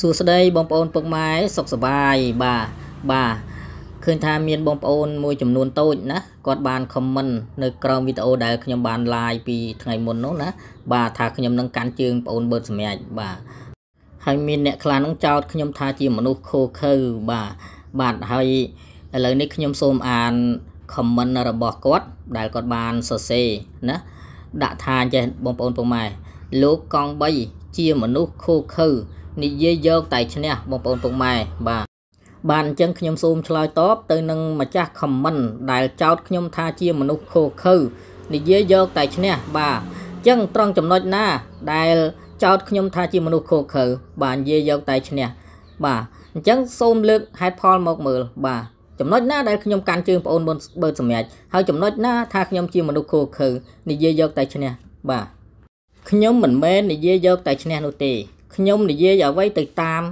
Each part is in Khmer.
សួស្តីបងប្អូនពុកម៉ែសុខសប្បាយបាទបាទឃើញថាមានបងប្អូនមួយ ចំនួនតូច ណាគាត់បាន comment នៅក្រោមវីដេអូដែលខ្ញុំបាន live ពីថ្ងៃមុននោះណាបាទថាខ្ញុំនឹងកាន់ជើងបងប្អូនបឺតសម្រាប់បាទហើយមានអ្នកខ្លះនឹងចោទខ្ញុំថាជាមនុស្សខូខើបាទបាទហើយឥឡូវនេះខ្ញុំសូមអាន comment របស់គាត់ ដែលគាត់បានសរសេរណាដាក់ថាចេះបងប្អូនពុកម៉ែលោកកង់3ជាមនុស្សខូខើនិយាយយកតែឈ្នះបងប្អូនពុកម៉ែបាទបានអញ្ចឹងខ្ញុំសូមឆ្លើយតបទៅនឹងម្ចាស់ comment ដែលចោទខ្ញុំថាជាមនុស្សខូខើនិយាយយកតែឈ្នះបាទអញ្ចឹងត្រង់ចំណុចណាដែលចោទខ្ញុំថាជាមនុស្សខូខើបាទនិយាយយកតែឈ្នះបាទអញ្ចឹងសូមលើកហេតុផលមកមើល បាទចំណុចណាដែលខ្ញុំកាន់ជើងបងអូនបើសម្រេចហើយចំណុចណាថាខ្ញុំជាមនុស្សខូខើនិយាយយកតែឈ្នះបាទខ្ញុំមិនមែននិយាយយកតែឈ្នះនោះទេខ្ញុំ និយាយអ្វីទៅតាម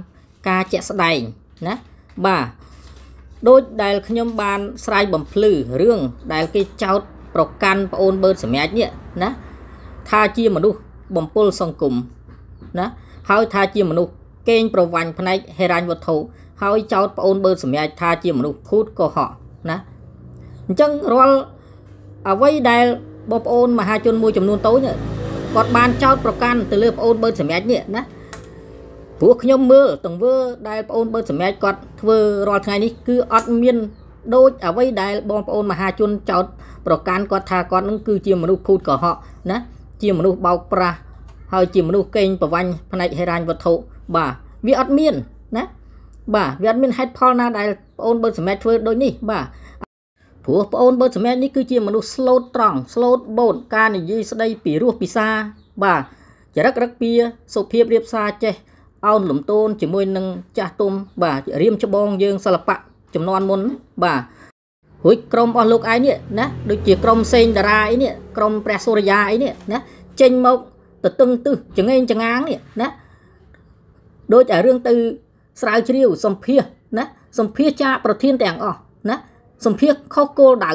ការជាក់ស្ដែងណាបាទដូចដែលខ្ញុំបានស្រាយបំភ្លឺរឿងដែល គេចោទប្រកាន់ប្អូនបឺតសម្រាប់នេះណាថាជាមនុស្សបំពុលសង្គមណាហើយថាជាមនុស្សកេងប្រវ័ញ្ចផ្នែកហេរញ្ញវត្ថុហើយចោទប្អូនបឺតសម្រាប់ថាជាមនុស្សខូចកុហកណាអញ្ចឹងរាល់អ្វីដែលបងប្អូនមហាជនមួយចំនួនតូចគាត់បានចោទប្រកាន់ទៅលើប្អូនបើសម្រាប់នេះណាព្រោះខ្ញុំមើលទង្វើដែលប្អូនបើសម្រាប់គាត់ធ្វើរាល់ថ្ងៃនេះគឺអត់មានដូចអ្វីដែលបងប្អូនមហាជន ចោទប្រកាន់គាត់ថាគាត់នឹងគឺជាមនុស្សភូតកុហកណាជាមនុស្សបោកប្រាស់ហើយជាមនុស្សកេងប្រវ័ញ្ចផ្នែកហិរញ្ញវត្ថុបាទវាអត់មានណាបាទវាអត់មានហេតុផលណាដែលប្អូនបើសម្រាប់ធ្វើដូចនេះបាទព្រោះប្អូនបើសម្រាប់នេះគឺជាមនុស្សស្លូតត្រង់ស្លូតបូនការនិយាយស្ដីពីរសពិសា បាទចរិតរឹកពីសុភាពរៀបសារចេះអោនលំទោនជាមួយនឹងចាស់ទុំបាទរៀមច្បង យើងសិល្បៈចំនួនមុន បាទរួចក្រុមអស់លោកឯងនេះណាដូចជាក្រុមសេងតារាអីនេះក្រុមព្រះសូរិយាអីនេះណាចេញមកទទឹងទឹះចងេងចងាងនេះណាដូចតែរឿងទៅស្រាវជ្រាវសម្ភារណាសម្ភារចាកប្រធានទាំងអស់ណាសម្ភារខុសគោលដៅ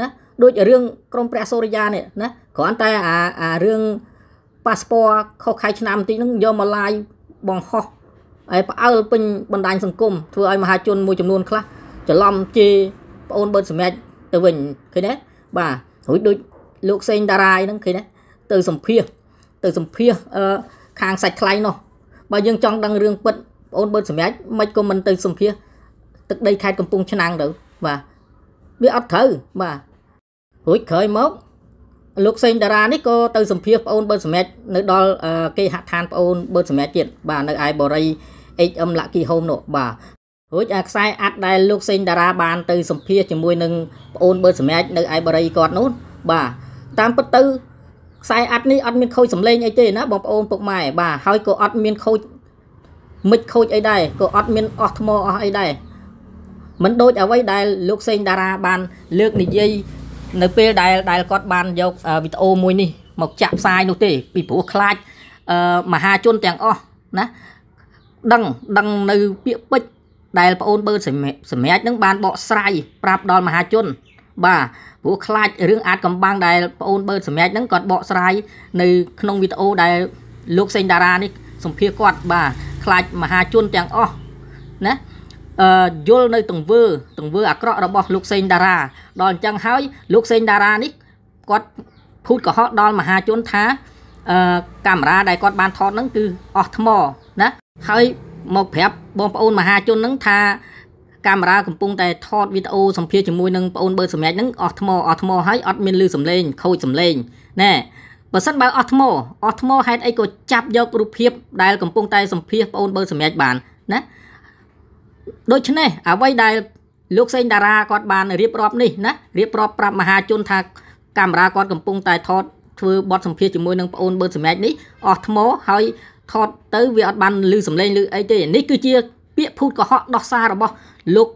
ណាដូចរឿងក្រមព្រះសូរិយានេះណាគ្រាន់តែអាអារឿងប៉ាសពតខុសខែឆ្នាំបន្តិចហ្នឹងយកមកឡាយបង្ហោះហើយផ្អើលពេញបណ្ដាញសង្គមធ្វើឲ្យមហាជនមួយចំនួនខ្លះច្រឡំជេរប្អូនបើសម្រេចទៅវិញឃើញទេបាទរួចដូចលោកសេងតារាយហ្នឹងឃើញទេទៅសម្ភារទៅសម្ភារអឺខាងសាច់ថ្លៃនោះបើយើងចង់ដឹងរឿងពិតប្អូនបើសម្រេចមិនក៏មិនទៅសម្ភារទឹកដីខេត្តកំពង់ឆ្នាំងទៅបាទវាអត់ត្រូវបាទរួចក្រោយមកលោកសេងតារានេះក៏ទៅសម្ភាសប្អូន បើ សម្រេចនៅដល់គេហដ្ឋានប្អូន បើសម្រេចទៀតបាទនៅឯបរិយ HM Lucky Home នោះបាទរួចខ្សែអាត់ដែលលោកសេងតារាបានទៅសម្ភាសជាមួយនឹងប្អូនបើសម្រេចនៅឯបរិយគាត់នោះបាទតាមពិតទៅខ្សែអាត់នេះអត់មានខូចសម្លេងអីទេណាបងប្អូនពុកម៉ែបាទហើយក៏អត់មានខូចមិនខូចអីដែរក៏អត់មានអស់ថ្មអស់អីដែរមិនដូចអ្វីដែលលោកសេងតារាបាន លើកនិយាយនៅពេលដែលដែលគាត់បានយកវីដេអូមួយនេះមកចាក់ផ្សាយនោះទេពីព្រោះខ្លាចមហាជនទាំងអស់ណាដឹងដឹងនៅពាក្យពេចដែលប្អូនបើសម្រាប់នឹងបានបកស្រាយប្រាប់ដល់មហាជន បាទព្រោះខ្លាចរឿងអាចកំបាំងដែលប្អូនបើសម្រាប់នឹងគាត់បកស្រាយនៅក្នុងវីដេអូដែលលោក សេងតារានេះសម្ភារគាត់បាទខ្លាចមហាជនទាំងអស់ណាយល់នៅទង្វើទង្វើអាក្រក់របស់លោកសេងតារាដល់អញ្ចឹងហើយលោកសេងតារានេះគាត់ភូតកុហកដល់មហាជនថាអឺកាមេរ៉ាដែលគាត់បានថតហ្នឹងគឺអស់ថ្មណាហើយមកប្រាប់បងប្អូនមហាជនហ្នឹងថាកាមេរ៉ាកំពុងតែថតវីដេអូសម្ភាសជាមួយនឹងប្អូនបើសម្រេចហ្នឹងអស់ថ្មអស់ថ្មហើយអត់មានលឺសំឡេងខូចសំឡេងណែបើសិនបើអស់ថ្មអស់ថ្ម ហេតុអីក៏ចាប់យករូបភាពដែលកំពុងតែសម្ភាសប្អូនបើសម្រេចបានណាដូច្នេះ អ្វីដែលលោកសេងតារាគាត់បានរៀបរាប់នេះណារៀបរាប់ប្រាប់មហាជនថាកាមេរ៉ាគាត់កំពុងតែថតធ្វើបទសម្ភាសជាមួយនឹងប្អូនបឺតសម្រេចនេះអស់ថ្មហើយ ថតទៅវាអត់បានឮសំឡេងឬអីទេនេះគឺជា ពាក្យភូតកុហកដោះសាររបស់លោក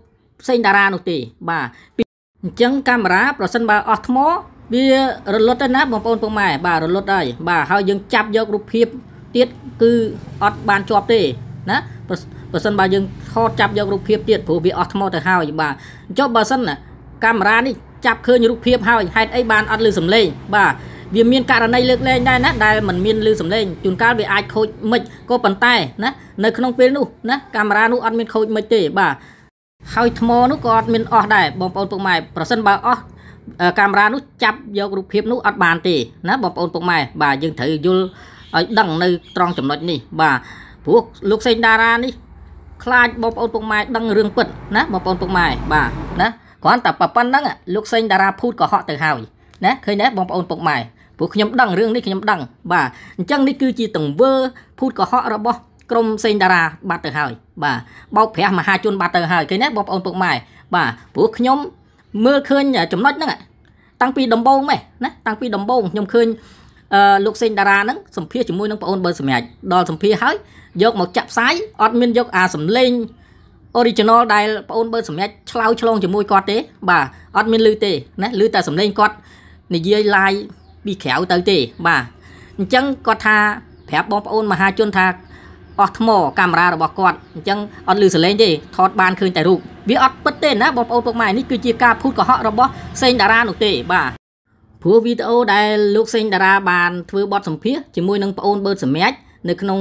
សេងតារានោះទេ បាទអញ្ចឹងកាមេរ៉ាប្រសិនបើអស់ថ្ម វារលត់ទៅណាបងប្អូនពុកម៉ែបាទរលត់ហើយបាទហើយយើងចាប់យករូបភាពទៀតគឺអត់បានជាប់ទេណាបើសិនបើយើងថតចាប់យករូបភាពទៀតព្រោះវាអស់ថ្មទៅហើយបាទអញ្ចឹងបើសិនកាមេរ៉ានេះចាប់ឃើញរូបភាព ហើយហេតុអីបានអត់ឮសំឡេងបាទវាមានករណីលើកលែងដែរណាដែលมันមានលឺសំឡេងជួនកាលវាអាចខូចមិចក៏ប៉ុន្តែណានៅក្នុងពេលនោះណាកាមេរ៉ានោះអត់មានខូចមិចទេ បាទហើយថ្មនោះក៏អត់មានអស់ដែរបងប្អូនពុកម៉ែប្រសិនបើអស់កាមេរ៉ានោះចាប់យករូបភាពនោះអត់បានទេណាបងប្អូនពុកម៉ែបាទយើងត្រូវយល់ឲ្យដឹងនៅត្រង់ចំណុចនេះ បាទព្រោះលោកសេងតារានេះខ្លាចបងប្អូនពុកម៉ែដឹងរឿងពិតណាបងប្អូនពុកម៉ែបាទណាគ្រាន់តែប៉ុណ្្នឹងលោកសេងតារាភូតក៏ហក់ទៅហើយណាឃើញទេបងប្អូនពុកម៉ែពួកខ្ញុំដឹងរឿងនេះខ្ញុំដឹងបាទអញ្ចឹងនេះគឺជាទង្វើភូតកុហករបស់ក្រុមសេងតារាបាត់ទៅហើយ បាទបោកប្រាស់មហាជនបាត់ទៅហើយឃើញទេបងប្អូនពុកម៉ែបាទពួកខ្ញុំមើលឃើញចំណុចហ្នឹងតាំងពីដំបូងម៉េះណាតាំងពីដំបូងខ្ញុំឃើញអឺលោកសេងតារាហ្នឹងសម្ភារជាមួយនឹងបងប្អូនបើសម្រាប់ដល់សម្ភារហើយយកមកចាក់ផ្សាយអត់មានយកអាសំឡេង original ដែលបងអូនបើសម្រាប់ឆ្លៅឆ្លងជាមួយគាត់ទេ បាទអត់មានឮទេណាឮតែសំឡេងគាត់និយាយ live ពីក្រៅទៅទេ បាទអញ្ចឹងគាត់ថាប្រាប់បងប្អូនមហាជនថាអស់ថ្មកាមេរ៉ារបស់គាត់អញ្ចឹងអត់លឺសលេងទេថតបានឃើញតែរូបវាអត់ពិតទេណាបងប្អូនពុកម៉ែនេះគឺជាការភូតកុហករបស់សេងតារានោះទេ បាទព្រោះវីដេអូដែលលោកសេងតារាបានធ្វើបទសម្ភាសជាមួយនឹងប្អូនបឺតសម្ញាច់ នៅក្នុង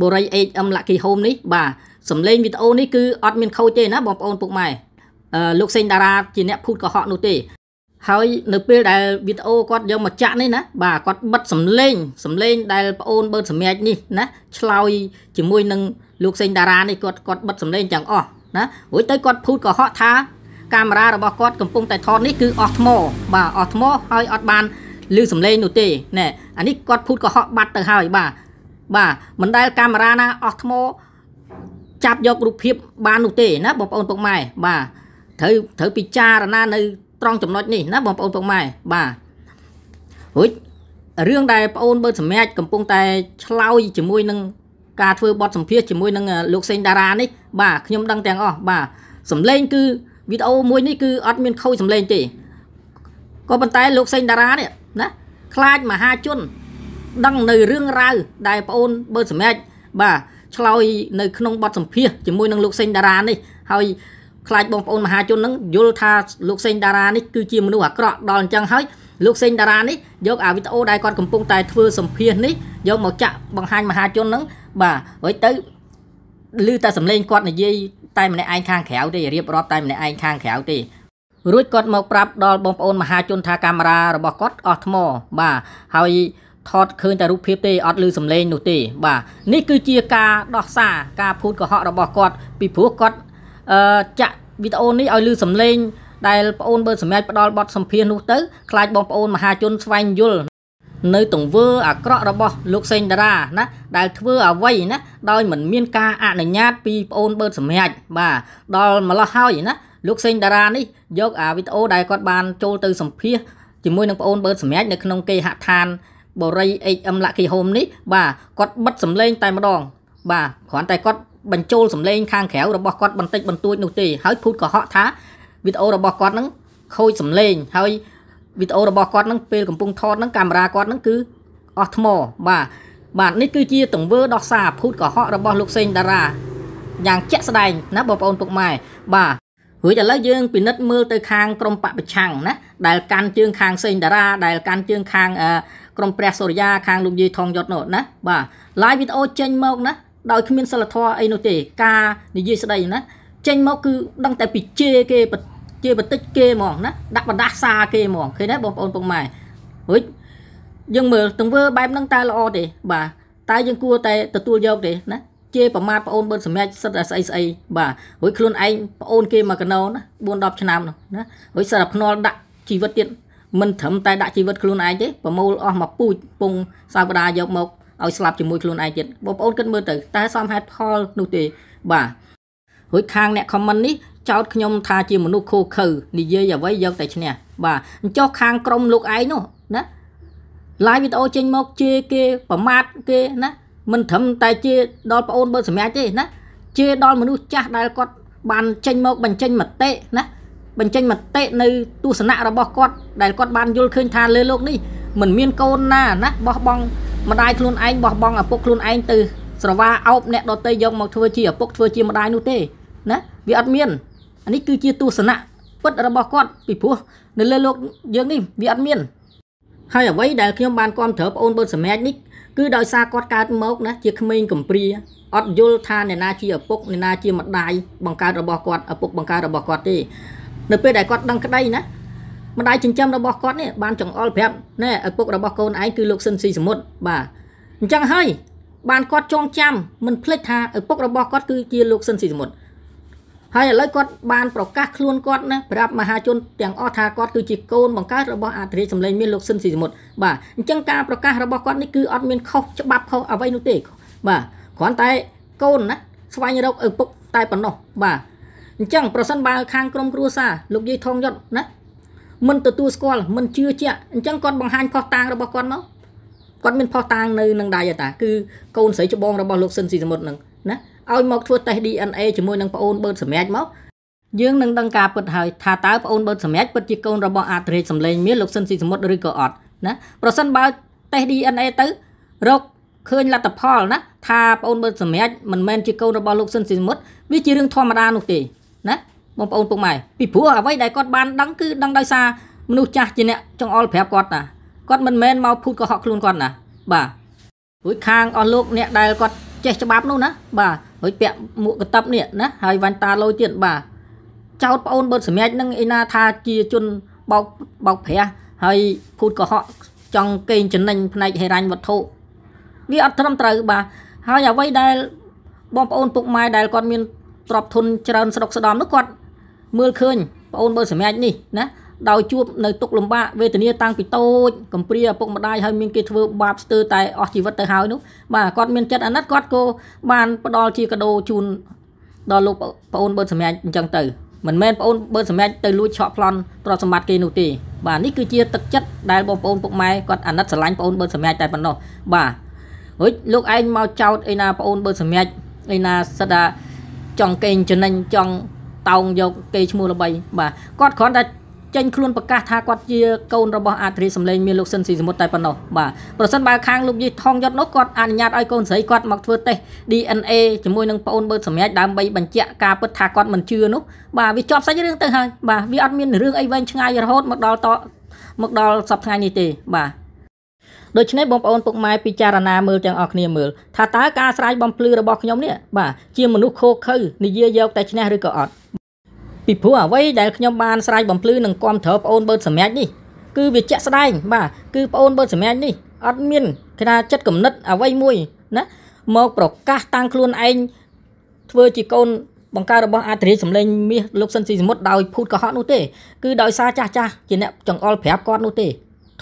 បុរី HM Lucky Home នេះបាទសំឡេងវីដេអូនេះគឺអត់មានខូចទេណាបងប្អូនពុកម៉ែលោកសេងតារាជាអ្នកភូតកុហកនោះទេហើយនៅពេលដែលវីដេអូគាត់យកមកចាក់នេះណាបាទគាត់បិទសំឡេងសំឡេងដែលប្អូនបើសម្រេចនេះណាឆ្លោយជាមួយនឹងលោកសេងតារានេះគាត់គាត់បិទសំឡេងទាំងអស់ណារួចទៅគាត់ភូតកុហកថាកាមេរ៉ារបស់គាត់កំពុងតែថតនេះគឺអស់ថ្មបាទអស់ថ្មហើយអត់បានឮសំឡេងនោះទេណែអានេះគាត់ភូតកុហកបាត់ទៅហើយបាទបាទមិនដែលកាមេរ៉ាណាអស់ថ្មចាប់យករូបភាព បាននោះទេណាបងប្អូនពុកម៉ែបាទត្រូវត្រូវពិចារណានៅត្រង់ចំណុចនេះណាបងប្អូនពុកម៉ែបាទរួចរឿងដែលបងប្អូនបើសម្រាប់កំពុងតែឆ្លោយជាមួយនឹងការធ្វើបទសម្ភាសជាមួយនឹងលោកសេងតារានេះ បាទខ្ញុំដឹងទាំងអស់បាទសំឡេងគឺវីដេអូមួយនេះគឺអត់មានខូចសំឡេងទេក៏ប៉ុន្តែលោកសេងតារានេះណាខ្លាចមហាជនដឹងនៅរឿងរ៉ាវដែលបងអូនបើសម្រេចបាទឆ្លើយនៅក្នុងបទសម្ភាសជាមួយនឹងលោកសេងតារានេះហើយខ្លាចបងប្អូនមហាជននឹងយល់ថាលោកសេងតារានេះគឺជាមនុស្សអាក្រក់ដល់អញ្ចឹងហើយលោកសេងតារានេះយក អាវីដេអូដែលគាត់កំពុង តែធ្វើសម្ភាសនេះយកមកចាក់បង្ហាញមហាជននឹងបាទហើយទៅឮតែសម្លេងគាត់និយាយតែម្នាក់ឯងខាងក្រៅទេរៀបរាប់ តែម្នាក់ឯងខាងក្រៅទេរួចគាត់មកប្រាប់ដល់បងប្អូនមហាជន ថាកាមេរ៉ារបស់គាត់អស់ថ្មបាទហើយថតឃើញតែរូបភាពទេអត់ឮសំឡេងនោះទេ បាទនេះគឺជាការដោះសារការភូតកុហករបស់គាត់ពីព្រោះគាត់អឺចាក់វីដេអូនេះឲ្យឮសំឡេងដែលប្អូនបើសម្រាប់ផ្ដាល់បទសម្ភាសនោះទៅខ្លាចបងប្អូនមហាជនស្វែងយល់នៅ ទង្វើ អាក្រក់របស់លោកសេងតារាណាដែលធ្វើអ្វីណាដោយមិនមានការអនុញ្ញាតពីប្អូនបើ សម្រាប់បាទដល់ម្លោះហើយណាលោកសេងតារានេះយក អាវីដេអូដែលគាត់បានចូលទៅសម្ភាសជាមួយនឹងប្អូនបើសម្រាប់នៅក្នុងគេហដ្ឋានបូរី HM Lucky Home នេះ បាទគាត់បិទសម្លេងតែម្ដង បាទគ្រាន់តែគាត់បញ្ចូលសម្លេងខាងក្រៅរបស់គាត់បន្តិចបន្តួចនោះទេហើយភូតក៏ហក់ថាវីដេអូរបស់គាត់នឹងខូចសម្លេងហើយវីដេអូរបស់គាត់នឹងពេលកំពុងថតនឹងកាមេរ៉ាគាត់នឹងគឺអស់ថ្មបាទបាទនេះគឺជាទង្វើដោះសារភូតកុហករបស់ លោកសេងតារាយ៉ាងជាក់ស្ដែង ណាបងប្អូនពុកម៉ែបាទរួចឥឡូវយើង ពិនិត្យមើលទៅខាងក្រមបពប្រឆាំងណាដែលកាន់ជើងខាងសេងតារាដែលកាន់ជើងខាងអឺក្រុមព្រះសូរិយាខាងលោកយាយថងយត់នោះណាបាទ live វីដេអូចេញមកណាដោយគ្មានសិលធម៌អីនោះទេ ការនិយាយស្ដីណាចេញមកគឺដឹងតែពីជេរគេជេរបន្តិចគេហ្មងណាដាក់បណ្ដាសាគេហ្មងឃើញទេបងប្អូនពុកម៉ែរួចយើងមើលទង្វើបែបហ្នឹងតើល្អទេបាទតែយើងគួរតែទទួលយកទេណាជេរប្រមាថប្អូនបើសម្រាប់សិតស្អីស្អីបាទរួចខ្លួនឯងប្អូន គេមកកណោណា4 10ឆ្នាំនោះណារួចសារភ្នាល់ដាក់ជីវិតទៀតមិនត្រឹមតែដាក់ជីវិតខ្លួនឯងទេប្រមូលអស់មកពូជពងសាវតាយកមកឲ្យស្លាប់ជាមួយខ្លួនឯងទៀតបងប្អូនគិតមើលទៅតែសមហេតុផលនោះទេបាទរួចខាងអ្នក comment នេះចោទខ្ញុំថាជាមនុស្សខូខើនិយាយអ្វីយកតែឈ្នះបាទអញ្ចោះខាងក្រុមលោកឯងនោះណា live វីដេអូចេញមកជេរគេប្រមាថគេណាមិនត្រឹមតែជេរដល់ប្អូនបើសម្រាប់ទេណាជេរដល់មនុស្សចាស់ដែលគាត់បានចេញមកបញ្ចេញមតិណាបញ្ចេញមតិនៅទស្សនៈរបស់គាត់ដែលគាត់បានយល់ឃើញថាលើโลกនេះមិនមានកូនណាណាបោះបង់ម្ដាយខ្លួនឯងបោះបង់ឪពុកខ្លួនឯងទៅស្រវាអោបអ្នកដតីយកមកធ្វើជាឪពុកធ្វើជាម្ដាយនោះទេណាវាអត់មានអានេះគឺជាទស្សនៈពិតរបស់គាត់ពីព្រោះនៅលើโลกយើងនេះវាអត់មានហើយអ្វីដែលខ្ញុំបានគាំទ្រប្អូនបុត្រសម្រាប់នេះ គឺដោយសារគាត់កើតមកណា ជាក្មេងកំព្រាអត់យល់ថាអ្នកណាជាឪពុកអ្នកណាជាម្ដាយបង្កើតរបស់គាត់ឪពុកបង្កើតរបស់គាត់ទេនៅពេលដែលគាត់ដឹងក្តីណាម្ដាយចិញ្ចឹមរបស់គាត់នេះបានចង្អុលប្រាប់ណែឪពុករបស់កូនឯងគឺលោកស៊ិនស៊ីសមុទ្របាទអញ្ចឹងហើយ បានគាត់ចងចាំមិនភ្លេចថាឪពុករបស់គាត់គឺជាលោកស៊ិនស៊ីសមុទ្រហើយឥឡូវគាត់បានប្រកាសខ្លួនគាត់ណាប្រាប់មហា ជនទាំងអស់ថាគាត់គឺជាកូនបង្កើតរបស់អធិរាជសម្លេងមានលោកស៊ិនស៊ីសមុទ្របាទអញ្ចឹងការប្រកាសរបស់គាត់នេះគឺអត់មានខុសច្បាប់ខុសអ្វីនោះទេ បាទគ្រាន់តែកូនណាស្វែងរកឪពុកតែប៉ុណ្ណោះបាទអញ្ចឹងប្រសិនបើខាងក្រុមគ្រួសារលោកយាយថងយុទ្ធណាមិនទទួលស្គាល់មិនជឿជាក់អញ្ចឹងគាត់បង្ហាញផុសតាងរបស់គាត់មកគាត់មានផុសតាង នៅនឹងដៃតាគឺកូនស្រីច្បងរបស់លោកស៊ិនស៊ីសមុទ្រនឹងណាឲ្យមកធ្វើតេស្ត DNA ជាមួយនឹងប្អូនបឺតសម្រាប់មកយើងនឹងដឹងការពិតហើយថាតើប្អូនបឺតសម្រាប់ពិតជាកូនរបស់អាត្រេកសម្លេងមានលោកស៊ិនស៊ីសមុទ្រឬក៏អត់ណាប្រសិនបើតេស្ត DNA ទៅរកឃើញលទ្ធផលណាថាប្អូនបើសម្រេចមិនមែនជាកូនរបស់លោកស៊ិនស៊ីមុតវាជារឿងធម្មតានោះទេបងប្អូនពុកម៉ែពីព្រោះអ្វីដែលគាត់បានដឹងគឺដឹងដោយសារមនុស្សចាស់ជាអ្នកចង្អុលប្រាប់គាត់ណាគាត់មិនមែនមកភូតកុហកខ្លួនគាត់ណា បាទរួចខាងអស់លោកអ្នកដែលគាត់ចេះច្បាប់នោះណាបាទរួចពាក់មួកកតាប់នេះណាហើយវ៉ាន់តាលុយទៀតបាទចោតប្អូនបើសម្រេចនឹងឯណាថាជាជនបោកបោកប្រាស់ហើយភូតកុហកចង់កេងចំណេញផ្នែកហិរញ្ញវត្ថុវាអត់ត្រឹមត្រូវបាទហើយអ្វីដែលបងប្អូនពុកម៉ែដែលគាត់មានទ្រព្យធនច្រើនស្ដុកស្ដំនោះគាត់មើលឃើញប្អូនបើសម្រេចនេះណាដោយជួបនៅទុកលំបាកវេទនាតាំងពីតូចកំព្រាឪពុកម្ដាយហើយមានគេធ្វើបាបស្ទើរតែអស់ជីវិតទៅហើយនោះបាទគាត់មានចិត្តអាណិតគាត់ក៏បានផ្ដល់ជាកដោជូនដល់លោកប្អូនបើសម្រេចអញ្ចឹងទៅមិនមែនប្អូនបើសម្រេចទៅលួចឆក់ប្លន់ទ្រព្យសម្បត្តិគេនោះទេបាទនេះគឺជាទឹកចិត្តដែលបងប្អូនពុកម៉ែគាត់អាណិតស្រឡាញ់ប្អូនបើសម្រេចតែប៉ុណ្ណោះបាទរួចលោកឯងមកចោតអីណាប្អូនបើសម្រេចអីណាសិតថាចង់កេងចំណេញចង់តោងយកគេឈ្មោះល្បីបាទគាត់គ្រាន់តែចេញខ្លួនប្រកាសថាគាត់ជា កូនរបស់អាត្រីសំឡេងមានលោកស៊ិនស៊ីសមុទ្រតែប៉ុណ្ណោះបាទប្រសិនបើខាងលោកយីថងយត់នោះគាត់អនុញ្ញាតឲ្យកូនស្រីគាត់មកធ្វើតេស្ត DNA ជាមួយនឹងប្អូនបើសម្រាប់ដើម្បីបញ្ជាក់ការពិតថាគាត់មិនជឿនោះបាទវាជាប់សាច់រឿងទៅហើយបាទវាអត់មានរឿងអីវែងឆ្ងាយរហូតមកដល់តមកដល់សប្តាហ៍ថ្ងៃនេះទេបាទដូច្នេះបងប្អូនពុកម៉ែពិចារណាមើលទាំងអស់គ្នាមើលថាតើការស្រាយបំភ្លឺរបស់ខ្ញុំនេះបាទជាមនុស្សខូខើនិយាយយកតែឈ្នះឬក៏អត់ពីព្រោះអ្វីដែលខ្ញុំបានស្រាយបំភ្លឺនិងគាំទ្រប្អូនបើសម្រាប់នេះគឺវាជាក់ស្ដែងបាទគឺប្អូនបើសម្រាប់នេះអត់មានគេថាចិត្តគំនិតអ្វីមួយណាមកប្រកាសតាំងខ្លួនឯងធ្វើជាកូនបង្ការរបស់អធិរាជសម្លេងមាសលោកសិនស៊ីសមុទ្រដោយភូតកុហកនោះទេគឺដោយសារចាស់ចាស់ជាអ្នកចង្អុលប្រាប់គាត់នោះទេ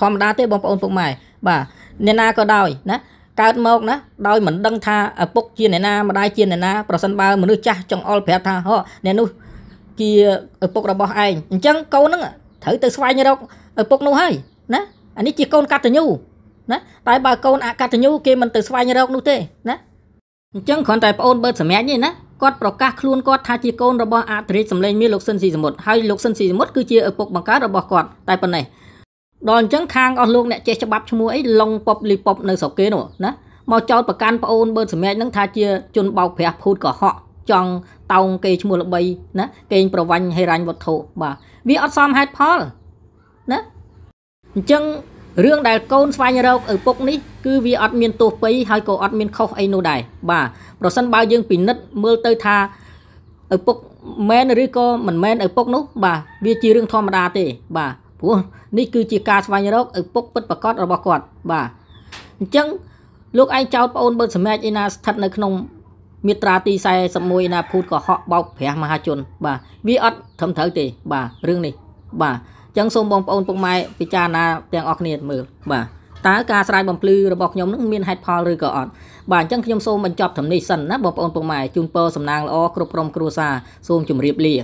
ធម្មតាទេបងប្អូនពុកម៉ែបាទអ្នកណាក៏ដោយណាកើតមក ណា ដោយមិនដឹងថាឪពុកជាអ្នកណាម្ដាយជាអ្នកណាប្រសិនបើមនុស្សចាស់ចង្អុលប្រាប់ថាហ៎អ្នកនោះជាឪពុករបស់ឯងអញ្ចឹងកូនហ្នឹងត្រូវទៅស្វែងរកឪពុកនោះហើយណាអានេះជាកូនកតញ្ញូណាតែបើកូនអកតញ្ញូគេមិនទៅស្វែងរកនោះទេណាអញ្ចឹងគ្រាន់តែប្អូនបើសម្រាប់នេះណាគាត់ប្រកាសខ្លួនគាត់ថាជាកូនរបស់អធិរាជសម្លេងមានលោកស៊ិនស៊ីសមុទ្រហើយលោកស៊ិនស៊ីសមុទ្រគឺជាឪពុកបង្កើតរបស់គាត់តែប៉ុណ្ណេះដល់អញ្ចឹងខាងអស់លោកអ្នកចេះច្បាប់ឈ្មោះអីឡុងប៉ុបលីប៉ុបនៅស្រុកគេនោះណាមកចោតប្រកាន់ប្អូនបឺតសម្ញនឹងថាជាជនបោកប្រាស់ភូតកុហកចង់តោងគេឈ្មោះល្បីណាកេងប្រវាញ់ហេរ៉ាញ់វត្ថុបាទវាអត់សមហេតុផលណាអញ្ចឹងរឿងដែលកូនស្វែងរកឪពុកនេះគឺវាអត់មានទោសពៃហើយក៏អត់មានខុសអីនោះដែរបាទប្រសិនបើយើងពិនិត្យមើលទៅថាឪពុកមែនឬក៏មិនមែនឪពុកនោះបាទវាជារឿងធម្មតាទេបាទព្រោះនេះគឺជាការស្វែងរកឪពុកពិតប្រាកដរបស់គាត់បាទអញ្ចឹងលោកឯងចោតប្អូនបើសម្រេចឯណាស្ថិតនៅក្នុងមាត្រាទី41ណាភូតកុហកបោកប្រាស់មហាជន បាទវាអត់ត្រឹមត្រូវទេ បាទរឿងនេះ បាទអញ្ចឹងសូមបងប្អូនពុកម៉ែពិចារណាទាំងអស់គ្នាមើលបាទតើការស្រាយបំភ្លឺរបស់ខ្ញុំនឹងមានហេតុផលឬក៏អត់បាទអញ្ចឹងខ្ញុំសូមបញ្ចប់ធំនេះសិនណាបងប្អូនពុកម៉ែជូនពរសំណាងល្អគ្រប់ក្រុមគ្រួសារសូមជម្រាបលា